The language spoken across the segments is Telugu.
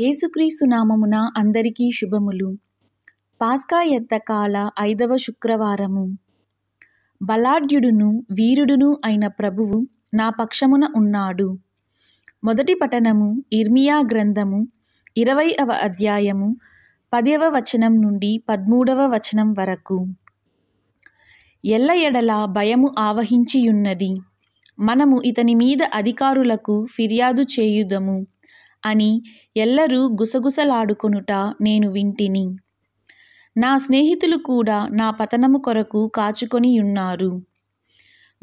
యేసుక్రీస్తు నామమున అందరికీ శుభములు పాస్కా ఎత్తకాల ఐదవ శుక్రవారము బలాఢ్యుడును వీరుడును అయిన ప్రభువు నా పక్షమున ఉన్నాడు మొదటి పఠనము ఇర్మియా గ్రంథము ఇరవైవ అధ్యాయము పదవ వచనం నుండి పదమూడవ వచనం వరకు ఎల్ల ఎడల భయము ఆవహించియున్నది మనము ఇతని మీద అధికారులకు ఫిర్యాదు చేయుదము అని ఎల్లరూ గుసగుసలాడుకొనుట నేను వింటిని నా స్నేహితులు కూడా నా పతనము కొరకు కాచుకొనియున్నారు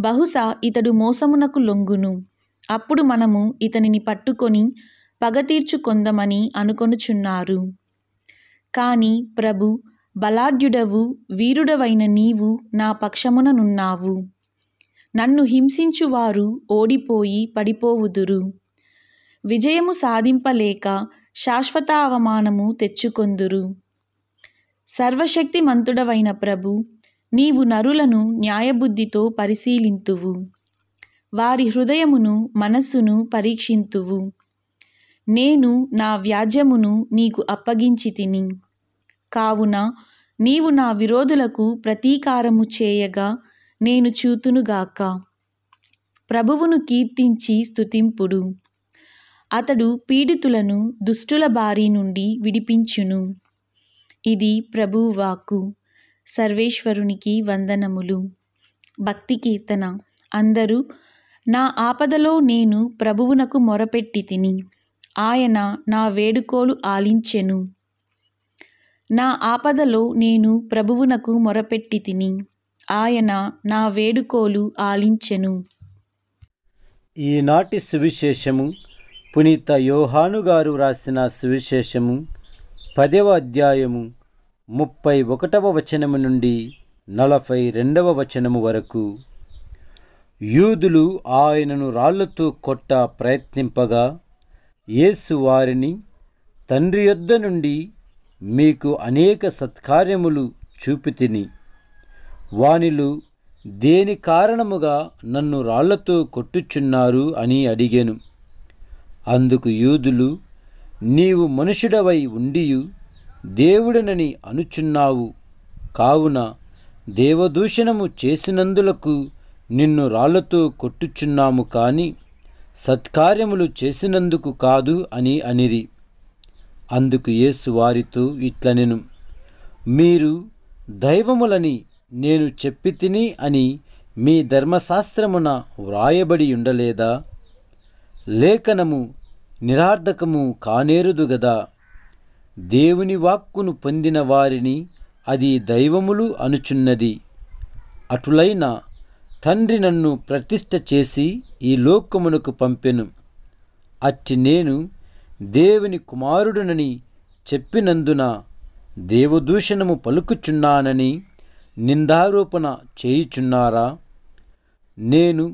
బహుశా ఇతడు మోసమునకు లొంగును అప్పుడు మనము ఇతనిని పట్టుకొని పగతీర్చుకొందమని అనుకొనుచున్నారు కాని ప్రభు బలాఢ్యుడవు వీరుడవైన నీవు నా పక్షముననున్నావు నన్ను హింసించువారు ఓడిపోయి పడిపోవుదురు విజయము సాధింపలేక శాశ్వత అవమానము తెచ్చుకొందురు సర్వశక్తిమంతుడవైన ప్రభు నీవు నరులను న్యాయబుద్ధితో పరిశీలింతువు వారి హృదయమును మనస్సును పరీక్షింతువు నేను నా వ్యాజ్యమును నీకు అప్పగించి తిని కావున నీవు నా విరోధులకు ప్రతీకారము చేయగా నేను చూతునుగాక ప్రభువును కీర్తించి స్తుతింపుడు అతడు పీడితులను దుష్టుల బారి నుండి విడిపించును ఇది ప్రభువాకు సర్వేశ్వరునికి వందనములు భక్తి కీర్తన అందరూ నా ఆపదలో నేను ప్రభువునకు మొరపెట్టి తిని ఆయన నా వేడుకోలు ఆలించెను నా ఆపదలో నేను ప్రభువునకు మొరపెట్టి తిని ఆయన నా వేడుకోలు ఆలించెను ఈనాటి సువిశేషము పునీత యోహాను గారు రాసిన సువిశేషము పదవ అధ్యాయము ముప్పై ఒకటవ వచనము నుండి నలభై రెండవ వచనము వరకు యూదులు ఆయనను రాళ్లతో కొట్ట ప్రయత్నింపగా యేసు వారిని తండ్రి యొద్ద నుండి మీకు అనేక సత్కార్యములు చూపితిని వానిలు దేని కారణముగా నన్ను రాళ్లతో కొట్టుచున్నారు అని అడిగాను అందుకు యూదులు నీవు మనుషుడవై ఉండియు దేవుడనని అనుచున్నావు కావున దేవదూషణము చేసినందులకు నిన్ను రాళ్లతో కొట్టుచున్నాము కాని సత్కార్యములు చేసినందుకు కాదు అని అనిరి అందుకు యేసు వారితో ఇట్లనెను మీరు దైవములని నేను చెప్పి తిని అని మీ ధర్మశాస్త్రమున వ్రాయబడి ఉండలేదా లేఖనము నిరార్థకము కానేరుదు గదా దేవుని వాక్కును పొందిన వారిని అది దైవములు అనుచున్నది అటులైన తండ్రి నన్ను ప్రతిష్ట చేసి ఈ లోకమునకు పంపెను అట్టి నేను దేవుని కుమారుడునని చెప్పినందున దేవదూషణము పలుకుచున్నానని నిందారోపణ చేయుచున్నారా నేను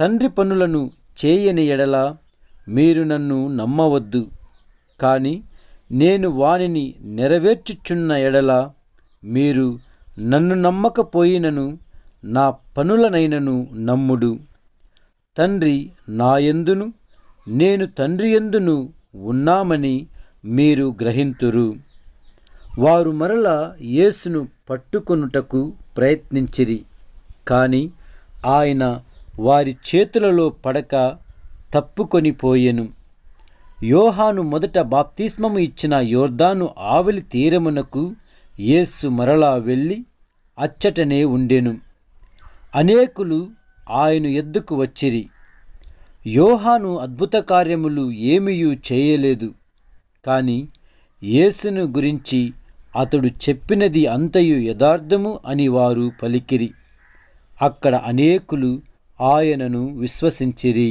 తండ్రి పనులను చేయని ఎడలా మీరు నన్ను నమ్మవద్దు కానీ నేను వానిని నెరవేర్చుచున్న ఎడల మీరు నన్ను నమ్మకపోయినను నా పనులనైనను నమ్ముడు తండ్రి నాయందును నేను తండ్రి ఎందును ఉన్నామని మీరు గ్రహింతురు వారు మరల యేసును పట్టుకొనుటకు ప్రయత్నించిరి కానీ ఆయన వారి చేతులలో పడక తప్పుకొని పోయెను యోహాను మొదట బాప్తిస్మము ఇచ్చిన యోర్దాను ఆవలి తీరమునకు యేస్సు మరలా వెళ్ళి అచ్చటనే ఉండెను అనేకులు ఆయన ఎద్దుకు వచ్చిరి యోహాను అద్భుత కార్యములు ఏమీయూ చేయలేదు కాని యేసును గురించి అతడు చెప్పినది అంతయు యథార్థము అని వారు పలికిరి అక్కడ అనేకులు ఆయనను విశ్వసించిరి